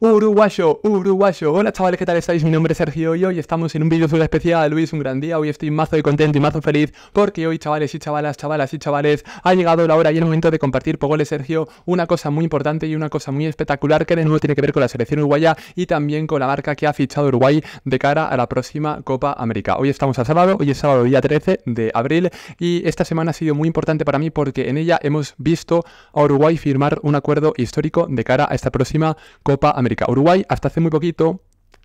Uruguayo, uruguayo. Hola chavales, ¿qué tal estáis? Mi nombre es Sergio y hoy estamos en un vídeo sobre especial. Luis, un gran día. Hoy estoy mazo de contento y mazo feliz porque hoy, chavales y chavalas, chavalas y chavales, ha llegado la hora y el momento de compartir por goles, Sergio, una cosa muy importante y una cosa muy espectacular que de nuevo tiene que ver con la selección uruguaya y también con la marca que ha fichado Uruguay de cara a la próxima Copa América. Hoy estamos a sábado, hoy es sábado día 13 de abril y esta semana ha sido muy importante para mí porque en ella hemos visto a Uruguay firmar un acuerdo histórico de cara a esta próxima Copa América. Uruguay, hasta hace muy poquito,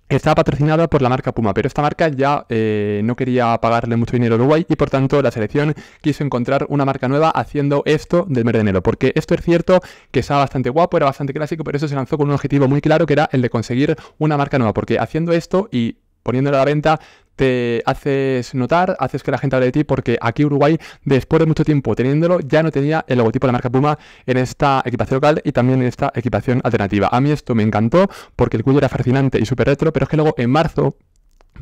estaba patrocinada por la marca Puma, pero esta marca ya eh, no quería pagarle mucho dinero a Uruguay y por tanto la selección quiso encontrar una marca nueva haciendo esto del mes de porque esto es cierto que estaba bastante guapo, era bastante clásico, pero eso se lanzó con un objetivo muy claro que era el de conseguir una marca nueva, porque haciendo esto y poniéndolo a la venta te haces notar, haces que la gente hable de ti, porque aquí Uruguay, después de mucho tiempo teniéndolo, ya no tenía el logotipo de la marca Puma en esta equipación local y también en esta equipación alternativa. A mí esto me encantó porque el cuello era fascinante y súper retro, pero es que luego en marzo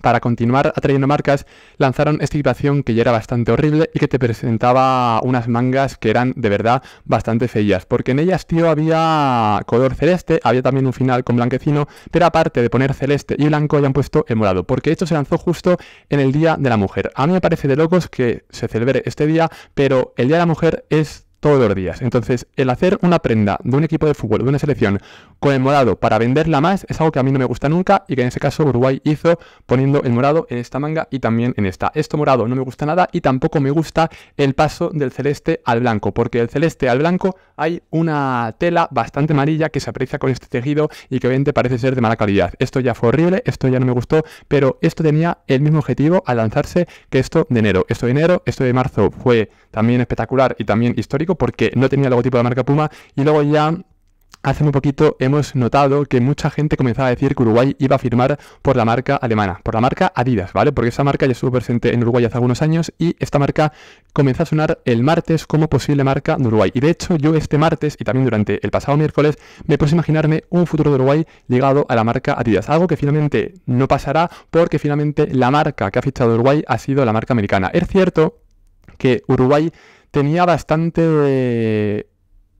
para continuar atrayendo marcas, lanzaron esta equipación que ya era bastante horrible y que te presentaba unas mangas que eran de verdad bastante feas. Porque en ellas, tío, había color celeste, había también un final con blanquecino, pero aparte de poner celeste y blanco, ya han puesto el morado. Porque esto se lanzó justo en el Día de la Mujer. A mí me parece de locos que se celebre este día, pero el Día de la Mujer es todos los días. Entonces, el hacer una prenda de un equipo de fútbol, de una selección, con el morado para venderla más, es algo que a mí no me gusta nunca y que en ese caso Uruguay hizo poniendo el morado en esta manga y también en esta. Esto morado no me gusta nada y tampoco me gusta el paso del celeste al blanco, porque del celeste al blanco hay una tela bastante amarilla que se aprecia con este tejido y que obviamente parece ser de mala calidad. Esto ya fue horrible, esto ya no me gustó, pero esto tenía el mismo objetivo al lanzarse que esto de enero. Esto de enero, esto de marzo fue también espectacular y también histórico porque no tenía el logotipo de la marca Puma y luego ya Hace muy poquito hemos notado que mucha gente comenzaba a decir que Uruguay iba a firmar por la marca alemana, por la marca Adidas, ¿vale? Porque esa marca ya estuvo presente en Uruguay hace algunos años y esta marca comenzó a sonar el martes como posible marca de Uruguay. Y de hecho yo este martes y también durante el pasado miércoles me puse a imaginarme un futuro de Uruguay ligado a la marca Adidas, algo que finalmente no pasará porque finalmente la marca que ha fichado Uruguay ha sido la marca americana. Es cierto que Uruguay tenía bastante eh,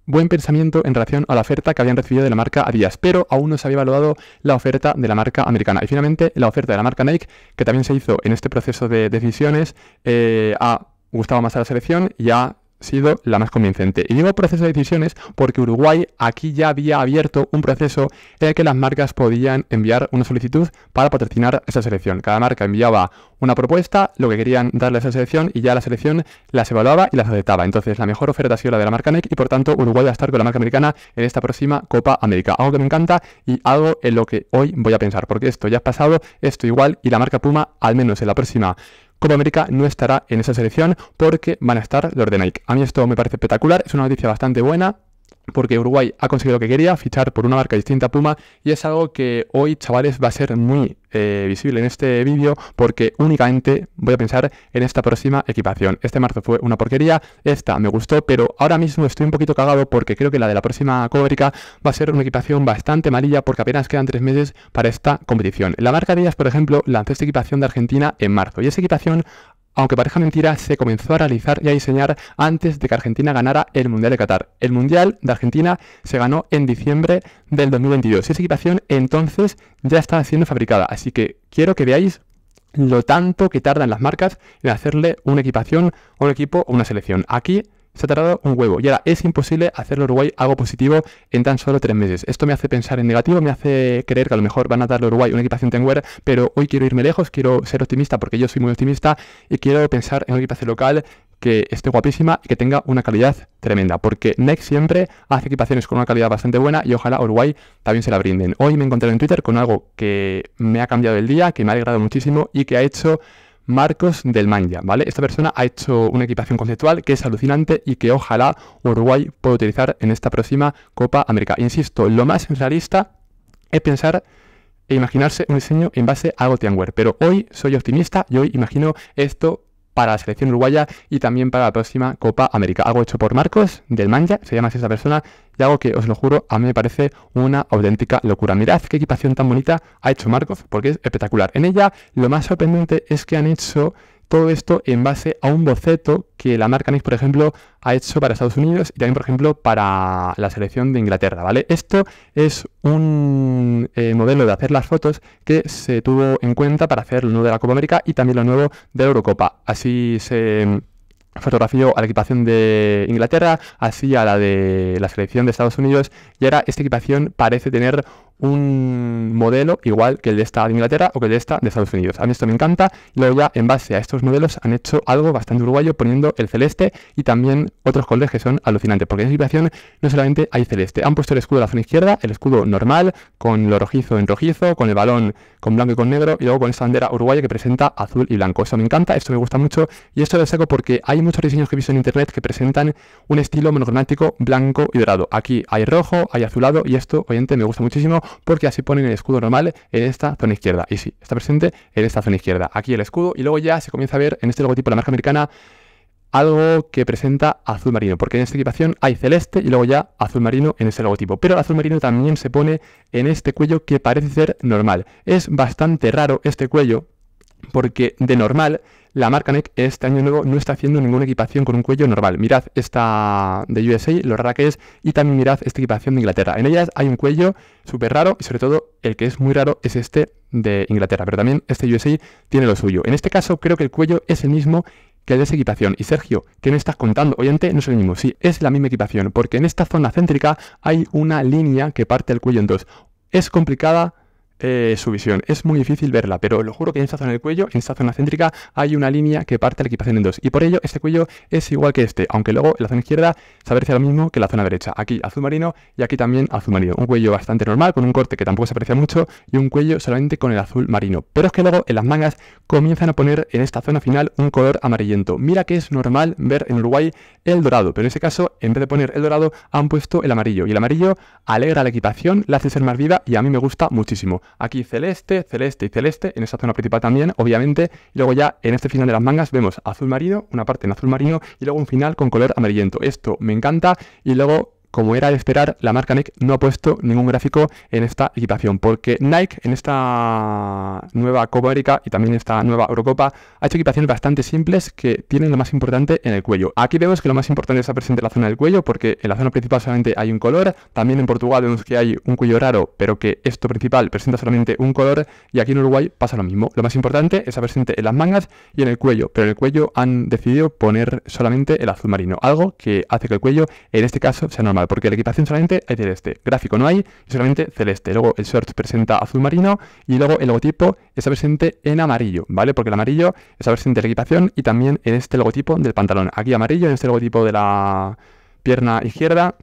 buen pensamiento en relación a la oferta que habían recibido de la marca Adidas, pero aún no se había evaluado la oferta de la marca americana. Y finalmente, la oferta de la marca Nike, que también se hizo en este proceso de decisiones, eh, ha gustado más a la selección y ha sido la más convincente. Y digo proceso de decisiones porque Uruguay aquí ya había abierto un proceso en el que las marcas podían enviar una solicitud para patrocinar esa selección. Cada marca enviaba una propuesta, lo que querían darle a esa selección y ya la selección las evaluaba y las aceptaba. Entonces la mejor oferta ha sido la de la marca NEC y por tanto Uruguay va a estar con la marca americana en esta próxima Copa América. Algo que me encanta y algo en lo que hoy voy a pensar porque esto ya ha pasado, esto igual y la marca Puma al menos en la próxima Copa América no estará en esa selección porque van a estar los de Nike. A mí esto me parece espectacular, es una noticia bastante buena, porque Uruguay ha conseguido lo que quería, fichar por una marca distinta a Puma, y es algo que hoy, chavales, va a ser muy eh, visible en este vídeo porque únicamente voy a pensar en esta próxima equipación. Este marzo fue una porquería, esta me gustó, pero ahora mismo estoy un poquito cagado porque creo que la de la próxima cóbrica va a ser una equipación bastante amarilla porque apenas quedan tres meses para esta competición. La marca de ellas, por ejemplo, lanzó esta equipación de Argentina en marzo y esa equipación aunque parezca mentira, se comenzó a realizar y a diseñar antes de que Argentina ganara el Mundial de Qatar. El Mundial de Argentina se ganó en diciembre del 2022 y esa equipación entonces ya estaba siendo fabricada. Así que quiero que veáis lo tanto que tardan las marcas en hacerle una equipación, o un equipo o una selección. Aquí se ha tardado un huevo. Y ahora, es imposible hacerle a Uruguay algo positivo en tan solo tres meses. Esto me hace pensar en negativo, me hace creer que a lo mejor van a darle a Uruguay una equipación Tenguer, pero hoy quiero irme lejos, quiero ser optimista porque yo soy muy optimista y quiero pensar en una equipación local que esté guapísima y que tenga una calidad tremenda, porque Next siempre hace equipaciones con una calidad bastante buena y ojalá Uruguay también se la brinden. Hoy me encontré en Twitter con algo que me ha cambiado el día, que me ha alegrado muchísimo y que ha hecho Marcos del Manja, ¿vale? Esta persona ha hecho una equipación conceptual que es alucinante y que ojalá Uruguay pueda utilizar en esta próxima Copa América. Insisto, lo más realista es pensar e imaginarse un diseño en base a Gotianware, pero hoy soy optimista y hoy imagino esto para la selección uruguaya y también para la próxima Copa América. Algo hecho por Marcos del Manja, se llama así esa persona, y algo que os lo juro, a mí me parece una auténtica locura. Mirad qué equipación tan bonita ha hecho Marcos, porque es espectacular. En ella lo más sorprendente es que han hecho todo esto en base a un boceto que la marca Nike, por ejemplo, ha hecho para Estados Unidos y también, por ejemplo, para la selección de Inglaterra, ¿vale? Esto es un eh, modelo de hacer las fotos que se tuvo en cuenta para hacer lo nuevo de la Copa América y también lo nuevo de la Eurocopa. Así se mm, fotografió a la equipación de Inglaterra, así a la de la selección de Estados Unidos y ahora esta equipación parece tener un modelo igual que el de esta de Inglaterra o que el de esta de Estados Unidos. A mí esto me encanta y luego ya en base a estos modelos han hecho algo bastante uruguayo poniendo el celeste y también otros colores que son alucinantes, porque en esta situación no solamente hay celeste, han puesto el escudo de la zona izquierda, el escudo normal, con lo rojizo en rojizo, con el balón con blanco y con negro y luego con esta bandera uruguaya que presenta azul y blanco. Eso me encanta, esto me gusta mucho y esto lo saco porque hay muchos diseños que he visto en internet que presentan un estilo monocromático blanco y dorado. Aquí hay rojo, hay azulado y esto, obviamente, me gusta muchísimo porque así ponen el escudo normal en esta zona izquierda. Y sí, está presente en esta zona izquierda. Aquí el escudo y luego ya se comienza a ver en este logotipo de la marca americana algo que presenta azul marino, porque en esta equipación hay celeste y luego ya azul marino en ese logotipo. Pero el azul marino también se pone en este cuello que parece ser normal. Es bastante raro este cuello porque de normal la marca NEC este año nuevo no está haciendo ninguna equipación con un cuello normal. Mirad esta de USA, lo rara que es, y también mirad esta equipación de Inglaterra. En ellas hay un cuello súper raro y sobre todo el que es muy raro es este de Inglaterra, pero también este USA tiene lo suyo. En este caso creo que el cuello es el mismo que el de esa equipación. Y Sergio, ¿qué me estás contando? Oyente, no es el mismo. Sí, es la misma equipación, porque en esta zona céntrica hay una línea que parte el cuello en dos. Es complicada eh, su visión. Es muy difícil verla, pero lo juro que en esta zona del cuello, en esta zona céntrica, hay una línea que parte la equipación en dos. Y por ello, este cuello es igual que este, aunque luego en la zona izquierda se aprecia lo mismo que la zona derecha. Aquí azul marino y aquí también azul marino. Un cuello bastante normal, con un corte que tampoco se aprecia mucho y un cuello solamente con el azul marino. Pero es que luego en las mangas comienzan a poner en esta zona final un color amarillento. Mira que es normal ver en Uruguay el dorado, pero en ese caso, en vez de poner el dorado, han puesto el amarillo. Y el amarillo alegra la equipación, la hace ser más viva y a mí me gusta muchísimo aquí celeste, celeste y celeste, en esa zona principal también, obviamente, y luego ya en este final de las mangas vemos azul marino, una parte en azul marino, y luego un final con color amarillento. Esto me encanta, y luego como era de esperar, la marca Nike no ha puesto ningún gráfico en esta equipación, porque Nike en esta nueva Copa América y también en esta nueva Eurocopa ha hecho equipaciones bastante simples que tienen lo más importante en el cuello. Aquí vemos que lo más importante está presente en la zona del cuello, porque en la zona principal solamente hay un color, también en Portugal vemos que hay un cuello raro, pero que esto principal presenta solamente un color, y aquí en Uruguay pasa lo mismo. Lo más importante está presente en las mangas y en el cuello, pero en el cuello han decidido poner solamente el azul marino, algo que hace que el cuello en este caso sea normal porque la equipación solamente hay celeste, gráfico no hay, solamente celeste. Luego el short presenta azul marino y luego el logotipo está presente en amarillo, ¿vale? Porque el amarillo está presente en la equipación y también en este logotipo del pantalón. Aquí amarillo, en este logotipo de la pierna izquierda,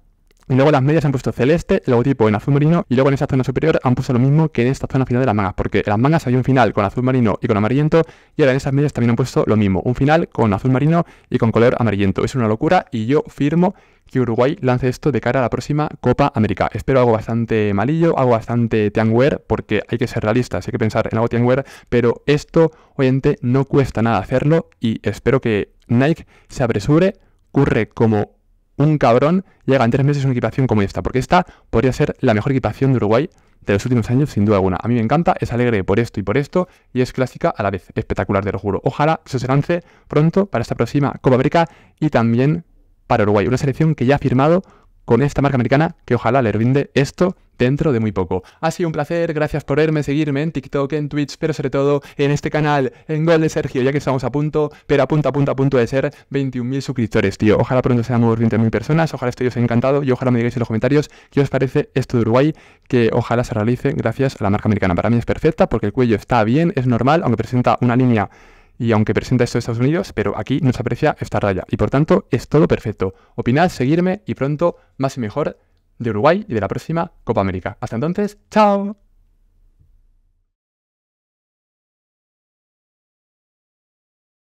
y luego las medias han puesto celeste, el logotipo en azul marino, y luego en esa zona superior han puesto lo mismo que en esta zona final de las mangas, porque en las mangas hay un final con azul marino y con amarillento, y ahora en esas medias también han puesto lo mismo, un final con azul marino y con color amarillento. Es una locura y yo firmo que Uruguay lance esto de cara a la próxima Copa América. Espero algo bastante malillo, algo bastante tianguer, porque hay que ser realistas, hay que pensar en algo tianguer, pero esto, oyente, no cuesta nada hacerlo y espero que Nike se apresure, curre como un cabrón llega en tres meses una equipación como esta, porque esta podría ser la mejor equipación de Uruguay de los últimos años, sin duda alguna. A mí me encanta, es alegre por esto y por esto, y es clásica a la vez, espectacular, te lo juro. Ojalá eso se lance pronto para esta próxima Copa América y también para Uruguay, una selección que ya ha firmado con esta marca americana, que ojalá le rinde esto dentro de muy poco. Ha sido un placer, gracias por verme, seguirme en TikTok, en Twitch, pero sobre todo en este canal, en Gol de Sergio, ya que estamos a punto, pero a punto, a punto, a punto de ser 21.000 suscriptores, tío. Ojalá pronto seamos 20.000 personas, ojalá estoy os encantado y ojalá me digáis en los comentarios qué os parece esto de Uruguay, que ojalá se realice gracias a la marca americana. Para mí es perfecta porque el cuello está bien, es normal, aunque presenta una línea y aunque presenta esto de Estados Unidos, pero aquí no se aprecia esta raya. Y por tanto, es todo perfecto. Opinad, seguirme y pronto, más y mejor, de Uruguay y de la próxima Copa América. Hasta entonces, chao.